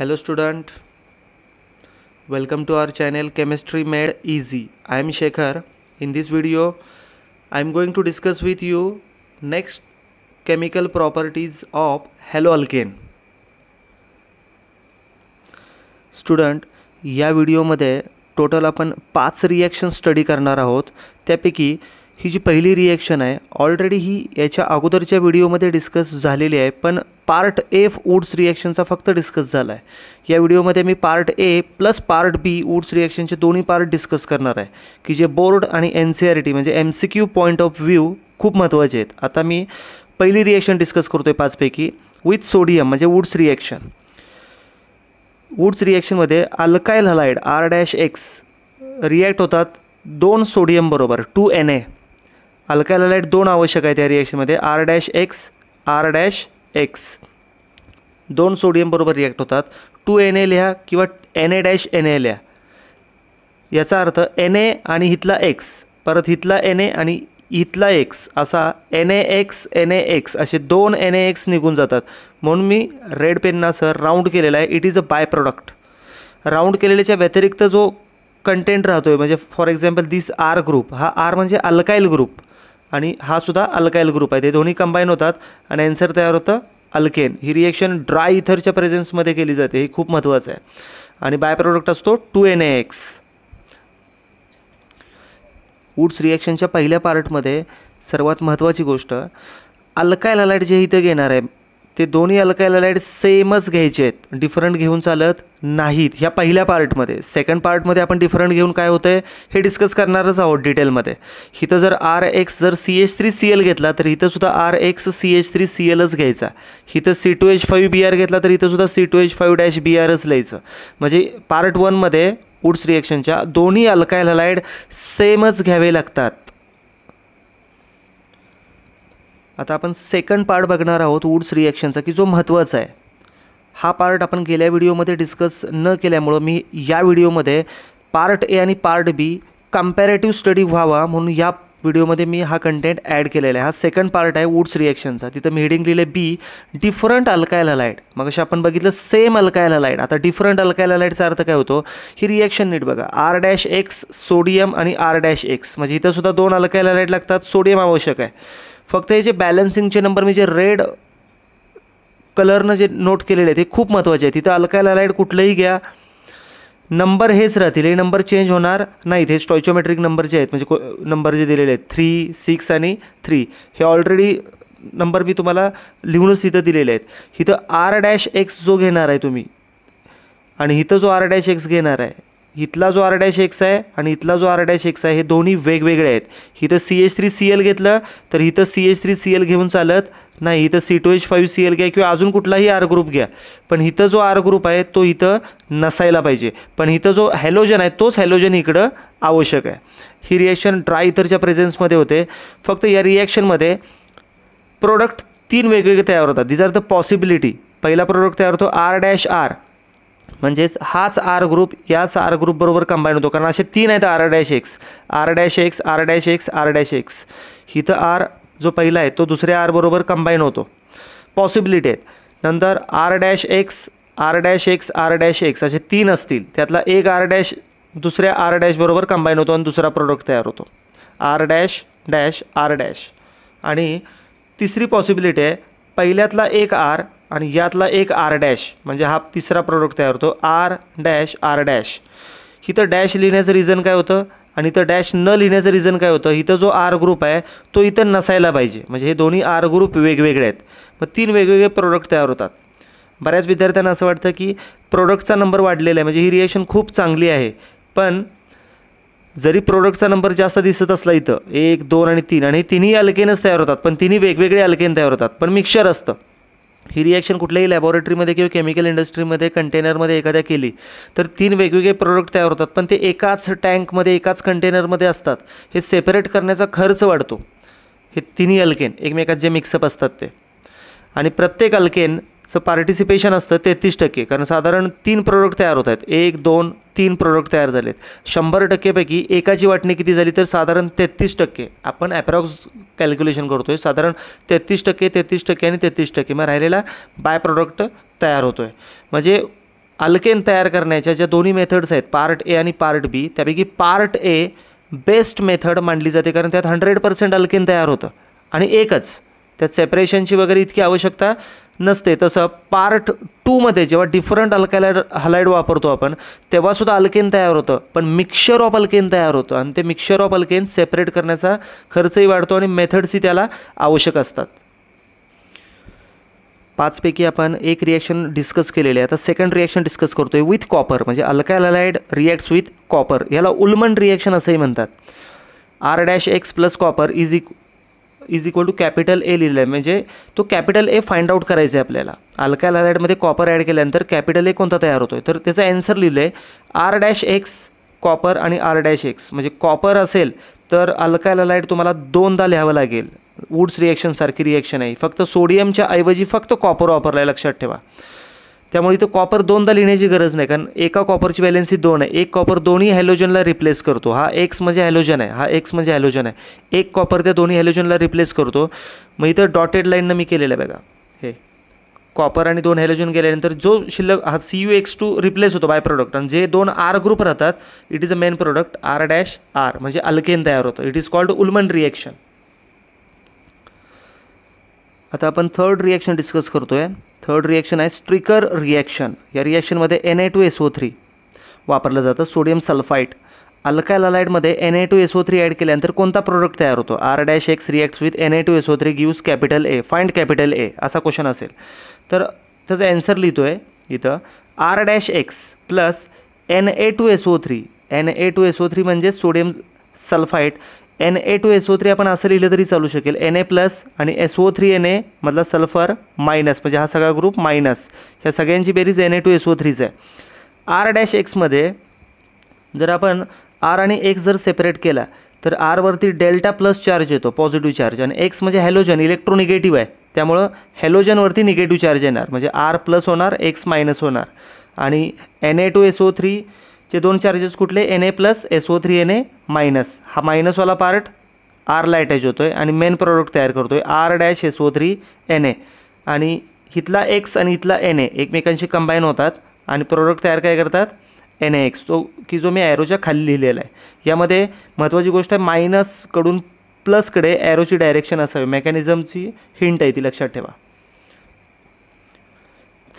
hello student welcome to our channel chemistry made easy I am Shekhar in this video I am going to discuss with you next chemical properties of hello alkane student या व्हिडिओमध्ये total आपण पाच reaction study करणार आहोत त्यापैकी ही जी पहिली reaction आहे already ही याच्या अगोदरच्या व्हिडिओमध्ये डिस्कस झालेली आहे पण पार्ट एफ वूड्स रिॲक्शनचा फक्त डिस्कस झाला आहे या व्हिडिओमध्ये मी part A plus part B Wurtz रिॲक्शनचे दोन्ही पार्ट डिस्कस करणार आहे की जे बोर्ड आणि एन सी आर टी म्हणजे M C Q point of view खूप महत्त्वाचे आहेत आता मी पहिली रिॲक्शन डिस्कस करतो आहे पाचपैकी विथ सोडियम म्हणजे वूड्स रिॲक्शन वूड्स रिॲक्शनमध्ये alkyl halide R dash X react होतात दोन सोडियम बरोबर टू एन ए अल्कायलालाईट दोन आवश्यक आहे त्या रिॲक्शनमध्ये R dash X R dash X दोन सोडियमबरोबर रिॲक्ट होतात टू एन ए लिहा किंवा N A dash N A लिहा याचा अर्थ एन ए आणि हितला एक्स परत हितला एन ए आणि इथला एक्स असा N A X N A X असे दोन एन ए एक्स निघून जातात म्हणून मी रेड पेनना सर राऊंड केलेला आहे it is a by product round केलेल्याच्या व्यतिरिक्त जो कंटेंट राहतो आहे म्हणजे for example this R group हा आर म्हणजे अल्कायल ग्रुप आणि हा सुद्धा अल्काईल ग्रुप आहे ते दोन्ही कंबाईन होतात आणि ॲन्सर तयार होतं अल्केन ही रिएक्शन ड्राय इथरच्या प्रेझेन्समध्ये केली जाते हे खूप महत्त्वाचं आहे आणि बाय प्रोडक्ट असतो टू एन एक्स वूड्स रिॲक्शनच्या पहिल्या पार्टमध्ये सर्वात महत्त्वाची गोष्ट अल्कायल अलाइट जे इथं घेणार आहे ते दोन्ही अल्कायलाईड सेमच घ्यायचे आहेत डिफरंट घेऊन चालत नाहीत ह्या पहिल्या पार्टमध्ये सेकंड पार्टमध्ये आपण डिफरंट घेऊन काय होतं हे डिस्कस करणारच आहोत डिटेलमध्ये इथं जर आर एक्स जर C H three C L घेतला तर इथंसुद्धा R X C H three C एलच घ्यायचा इथं C two H five B R घेतला तर इथंसुद्धा C two H five dash B आरच लिहायचं म्हणजे पार्ट वनमध्ये वुड्स रिॲक्शनच्या दोन्ही अल्कायलाईड सेमच घ्यावे लागतात आता आपण सेकंड पार्ट बघणार आहोत वूड्स रिॲक्शनचा की जो महत्त्वाचा आहे हा पार्ट आपण गेल्या व्हिडिओमध्ये डिस्कस न केल्यामुळं मी या व्हिडिओमध्ये पार्ट ए आणि पार्ट बी कम्पॅरेटिव्ह स्टडी व्हावा म्हणून या व्हिडिओमध्ये मी हा कंटेंट ॲड केलेला आहे हा सेकंड पार्ट आहे वूड्स रिॲक्शनचा तिथं मी हेडिंग लिहिले बी डिफरंट अल्कायला लाईट मग अशा आपण बघितलं सेम अल्कायला लाईट आता डिफरंट अल्कायला लाईटचा अर्थ काय होतो ही रिॲक्शन नीट बघा आर डॅश एक्स सोडियम आणि आर डॅश एक्स म्हणजे इथंसुद्धा दोन अल्कायला लाईट लागतात सोडियम आवश्यक आहे फक्त हे जे बॅलन्सिंगचे नंबर मी जे रेड कलरनं जे नोट केलेले आहेत हे खूप महत्त्वाचे आहे तिथं अल्काईल अलाईड कुठलंही घ्या नंबर हेच राहतील हे नंबर चेंज होणार नाहीत हे स्टॉयचोमेट्रिक नंबर जे आहेत म्हणजे को नंबर जे दिलेले आहेत थ्री सिक्स आणि थ्री हे ऑलरेडी नंबर मी तुम्हाला लिहूनच तिथं दिलेले आहेत इथं आर डॅश एक्स जो घेणार आहे तुम्ही आणि इथं जो आर डॅश एक्स घेणार आहे इथला जो आर डॅश एक्स आहे आणि इथला जो आर डॅश एक्स आहे हे दोन्ही वेगवेगळे आहेत इथं C H three C L घेतलं तर इथं C H three C L घेऊन चालत नाही इथं C two H five C L घ्या किंवा अजून कुठलाही आर ग्रुप घ्या पण इथं जो आर ग्रुप आहे तो इथं नसायला पाहिजे पण इथं जो हॅलोजन आहे तोच हॅलोजन इकडं आवश्यक आहे ही रिॲक्शन ड्राय इथरच्या प्रेझेन्समध्ये होते फक्त या रिॲक्शनमध्ये प्रोडक्ट तीन वेगवेगळे तयार होतात दीज आर द पॉसिबिलिटी पहिला प्रोडक्ट तयार होतो आर डॅश आर म्हणजेच हाच आर ग्रुप याच आर ग्रुपबरोबर कंबाईन होतो कारण असे तीन आहेत R dash X R dash X R dash X R dash X इथं आर जो पहिला आहे तो दुसऱ्या आरबरोबर कंबाईन होतो पॉसिबिलिटी आहेत नंतर R dash X R dash X R dash X असे तीन असतील त्यातला एक आर डॅश दुसऱ्या आर डॅशबरोबर कंबाईन होतो आणि दुसरा प्रोडक्ट तयार होतो R dash dash R dash आणि तिसरी पॉसिबिलिटी आहे पहिल्यातला एक आर आणि यातला एक आर डॅश म्हणजे हा तिसरा प्रोडक्ट तयार होतो आर डॅश आर डॅश इथं डॅश लिहिण्याचं रिझन काय होतं आणि इथं डॅश न लिहिण्याचं रिझन काय होतं इथं जो आर ग्रुप आहे तो इथं नसायला पाहिजे म्हणजे हे दोन्ही आर ग्रुप वेगवेगळे आहेत मग तीन वेगवेगळे प्रोडक्ट तयार होतात बऱ्याच विद्यार्थ्यांना असं वाटतं की प्रोडक्टचा नंबर वाढलेला आहे म्हणजे ही रिएक्शन खूप चांगली आहे पण जरी प्रोडक्टचा नंबर जास्त दिसत असला इथं एक दोन आणि तीन आणि तिन्ही अल्केनच तयार होतात पण तिन्ही वेगवेगळे अल्केन तयार होतात पण मिक्सर असतं ही रिॲक्शन कुठल्याही लॅबॉरेटरीमध्ये किंवा केमिकल इंडस्ट्रीमध्ये कंटेनरमध्ये एखाद्या केली तर तीन वेगवेगळे प्रोडक्ट तयार होतात पण ते एकाच टँकमध्ये एकाच कंटेनरमध्ये असतात हे सेपरेट करण्याचा खर्च वाढतो हे तिन्ही अल्केन एकमेकात जे मिक्सअप असतात ते आणि प्रत्येक अल्केन चं पार्टिसिपेशन असतं तेहतीस टक्के कारण साधारण तीन प्रोडक्ट तयार होत आहेत एक दोन तीन प्रोडक्ट तयार झालेत शंभर टक्केपैकी एकाची वाटणी किती झाली तर साधारण तेहतीस टक्के आपण ॲप्रॉक्स कॅल्क्युलेशन करतो आहे साधारण तेहतीस टक्के तेहतीस टक्के आणि तेहतीस टक्के मग राहिलेला बाय प्रोडक्ट तयार होतो आहे म्हणजे अल्केन तयार करण्याच्या ज्या दोन्ही मेथड्स आहेत पार्ट ए आणि पार्ट बी त्यापैकी पार्ट ए बेस्ट मेथड मांडली जाते कारण त्यात हंड्रेड पर्सेंट अल्केन तयार होतं आणि एकच त्यात सेपरेशनची वगैरे इतकी आवश्यकता नसते तसं पार्ट टूमध्ये जेव्हा डिफरंट अल्कॅलाइड हलाइड वापरतो आपण तेव्हासुद्धा अल्केन तयार होतं पण मिक्सचर ऑफ अल्केन तयार होतं आणि ते मिक्सचर ऑफ अल्केन सेपरेट करण्याचा खर्चही वाढतो आणि मेथड्सही त्याला आवश्यक असतात पाचपैकी आपण एक रिॲक्शन डिस्कस केलेले आहे आता सेकंड रिॲक्शन डिस्कस करतो आहे विथ कॉपर म्हणजे अल्कॅलाइड रिॲक्ट्स विथ कॉपर याला उलमन रिॲक्शन असंही म्हणतात R dash X plus copper is इक is equal to capital A लिहिलं आहे म्हणजे तो कॅपिटल ए फाइंड आउट करायचा आहे आपल्याला अल्कायल कॉपर ॲड केल्यानंतर कॅपिटल ए कोणता तयार होतो आहे तर त्याचा ॲन्सर लिहिलं आहे आर डॅश एक्स कॉपर आणि आर डॅश एक्स म्हणजे कॉपर असेल तर अल्कायल तुम्हाला दोनदा लिहावं लागेल वुड्स सारखी रिॲक्शन आहे फक्त सोडियमच्या ऐवजी फक्त कॉपर वापरला आहे लक्षात ठेवा त्यामुळे इथं कॉपर दोनदा लिहिण्याची गरज नाही कारण एका कॉपरची बॅलेन्सी दोन आहे एक कॉपर दोन्ही हॅलोजनला रिप्लेस करतो हा एक्स म्हणजे हॅलोजन आहे हा एक्स म्हणजे हॅलोजन आहे एक कॉपर त्या दोन्ही हॅलोजनला रिप्लेस करतो मग इथं डॉटेड लाईननं मी केलेलं आहे बघा हे कॉपर आणि दोन हॅलोजन गेल्यानंतर जो शिल्लक हा C U X two replace होतो बाय प्रोडक्ट आणि जे दोन आर ग्रुप राहतात it is a main product R dash R म्हणजे अल्केन तयार होतं it is called Ullmann reaction आता आपण थर्ड रिॲक्शन डिस्कस करतोय थर्ड रिॲक्शन आहे स्ट्रिकर रिॲक्शन या रिॲक्शनमध्ये N A two S O three वापरलं जातं सोडियम सल्फाईट अल्कायल अलाईडमध्ये N A two S three add केल्यानंतर कोणता प्रोडक्ट तयार होतो R dash X reacts with N A two S O three gives capital A find capital A असा question असेल तर त्याचा ॲन्सर लिहितो आहे इथं R dash X plus N A two S O three N A two S O three म्हणजे sodium sulphite N A two S three आपण असं लिहिलं तरी चालू शकेल एन ए प्लस आणि S O three N A मधला sulphur minus म्हणजे हा सगळा ग्रुप मायनस ह्या सगळ्यांची बेरीज N A two S O थ्रीच आहे आर डॅश एक्समध्ये जर आपण आर आणि एक्स जर सेपरेट केला तर आरवरती डेल्टा प्लस चार्ज येतो पॉझिटिव्ह चार्ज आणि एक्स म्हणजे हॅलोजन इलेक्ट्रोनिगेटिव्ह आहे त्यामुळं हॅलोजनवरती निगेटिव्ह चार्ज येणार म्हणजे आर प्लस होणार एक्स मायनस होणार आणि N A two S O three चे दोन चार्जेस कुठले N A plus S O three N A minus हा मायनसवाला पार्ट आरला अटॅच होतो आहे आणि मेन प्रोडक्ट तयार करतो आहे R dash S O three N A आणि इथला एक्स आणि इथला एन ए एकमेकांशी कंबाईन होतात आणि प्रोडक्ट तयार काय करतात एन ए एक्स तो की जो मी ॲरोच्या खाली लिहिलेला आहे यामध्ये महत्त्वाची गोष्ट आहे मायनसकडून प्लसकडे ॲरोची डायरेक्शन असावी मेकॅनिझमची हिंट आहे ती लक्षात ठेवा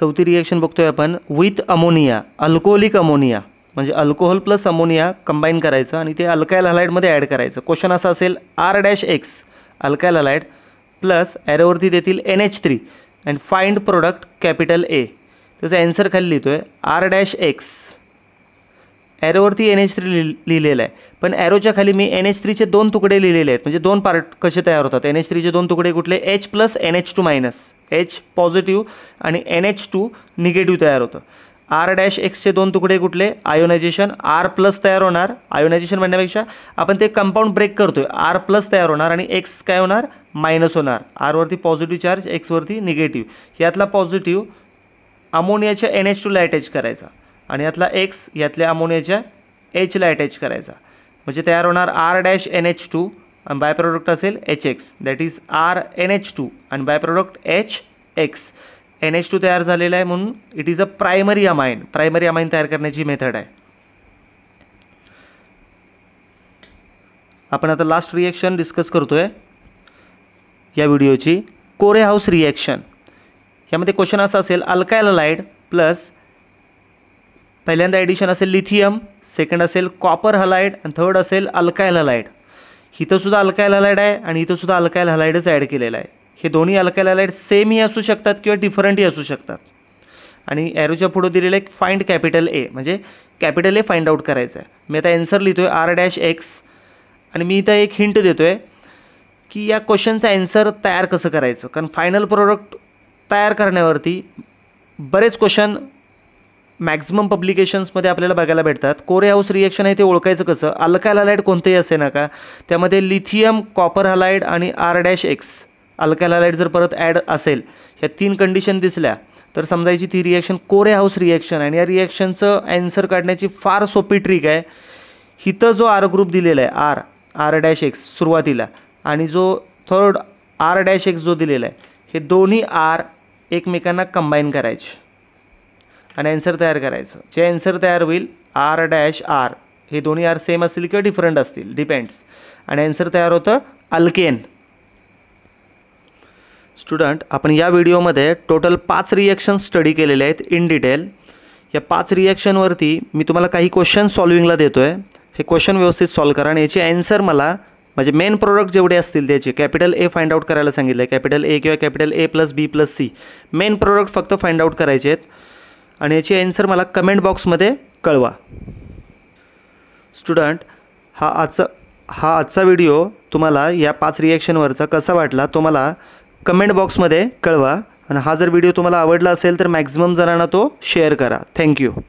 चौथी रिएक्शन बघतोय आपण विथ अमोनिया अल्कोहोलिक अमोनिया म्हणजे अल्कोहोल प्लस अमोनिया कंबाईन करायचं आणि ते अल्कायल हलाईडमध्ये ॲड करायचं क्वेश्चन असा असेल R dash X alkyl halide plus ॲरोवरती देतील N H three and find product capital A त्याचा अँसर खाली लिहितो आहे आर डॅश एक्स ॲरोवरती एन एच थ्री लि लिहिलेलं आहे पण ॲरोच्या खाली मी एन एच थ्रीचे दोन तुकडे लिहिलेले आहेत म्हणजे दोन पार्ट कसे तयार होतात एन एच थ्रीचे दोन तुकडे कुठले H plus N H two minus H positive आणि एन एच टू निगेटिव्ह तयार होतं आर डॅश एक्सचे दोन तुकडे कुठले आयोनायझेशन आर प्लस तयार होणार आयोनायझेशन म्हणण्यापेक्षा आपण ते कंपाऊंड ब्रेक करतोय आर प्लस तयार होणार आणि एक्स काय होणार मायनस होणार आरवरती पॉझिटिव्ह चार्ज एक्सवरती निगेटिव्ह यातला पॉझिटिव्ह अमोनियाच्या एन एच टूला अटॅच करायचा आणि यातला एक्स यातल्या अमोनियाच्या एचला अटॅच करायचा म्हणजे तयार होणार R dash N H two आणि बाय प्रोडक्ट असेल H X that is R N H two आणि by product H X N H two तयार झालेला आहे म्हणून it is a primary amine primary amine तयार करण्याची मेथड आहे आपण आता लास्ट रिएक्शन डिस्कस करतो आहे या व्हिडिओची कोरे हाऊस रिॲक्शन यामध्ये क्वेश्चन असा असेल हलाइड प्लस पहिल्यांदा ॲडिशन असेल लिथियम सेकंड असेल कॉपर हलाइड आणि थर्ड असेल अल्कायल हलाईड सुद्धा अल्कायल हलाईड आहे आणि इथंसुद्धा अल्कायल हलाईडच ॲड केलेला आहे हे दोन्ही अल्कायलालाईट सेमही असू शकतात किंवा डिफरंटही असू शकतात आणि ॲरोच्या पुढं दिलेलं एक फाइंड कॅपिटल ए म्हणजे कॅपिटल ए फाइंड आउट करायचं आहे मी आता ॲन्सर लिहितो आहे आर डॅश एक्स आणि मी इथं एक हिंट देतो आहे की या क्वेश्चनचं ॲन्सर तयार कसं करायचं कारण फायनल प्रोडक्ट तयार करण्यावरती बरेच क्वेश्चन मॅक्झिमम पब्लिकेशन्समध्ये आपल्याला बघायला भेटतात कोरे हाऊस रिएक्शन आहे ते ओळखायचं कसं अल्कायलालाईट कोणतंही असे का त्यामध्ये लिथियम कॉपर हलाईड आणि आर डॅश एक्स लाईट जर परत ॲड असेल ह्या तीन कंडिशन दिसल्या तर समजायची ती रिॲक्शन कोरे हाऊस रिॲक्शन आणि या रिॲक्शनचं अँसर काढण्याची फार सोपी ट्रिक आहे हिथं जो आर ग्रुप दिलेला आहे आर आर डॅश एक्स सुरुवातीला आणि जो थर्ड आर डॅश एक्स जो दिलेला आहे हे दोन्ही आर एकमेकांना कंबाईन करायचे आणि ॲन्सर तयार करायचं जे ॲन्सर तयार होईल आर डॅश आर हे दोन्ही आर सेम असतील किंवा डिफरंट असतील डिपेंड्स आणि ॲन्सर तयार होतं अल्केन स्टुडंट आपण या व्हिडिओमध्ये टोटल पाच रिॲक्शन स्टडी केलेले आहेत इन डिटेल या पाच रिॲक्शनवरती मी तुम्हाला काही क्वेश्चन सॉल्विंगला देतो आहे हे क्वेश्चन व्यवस्थित सॉल्व करा आणि याची ॲन्सर मला म्हणजे मेन प्रोडक्ट जेवढे असतील त्याचे कॅपिटल ए फाइंड आउट करायला सांगितलं आहे कॅपिटल ए किंवा capital A plus B plus C main product फक्त फाइंड आउट करायचे आहेत आणि याची ॲन्सर मला कमेंट बॉक्समध्ये कळवा स्टुडंट हा आजचा हा आजचा व्हिडिओ तुम्हाला या पाच रिॲक्शनवरचा कसा वाटला तो कमेंट बॉक्समध्ये कळवा आणि हा जर व्हिडिओ तुम्हाला आवडला असेल तर मॅक्झिमम जणांना तो शेअर करा थँक्यू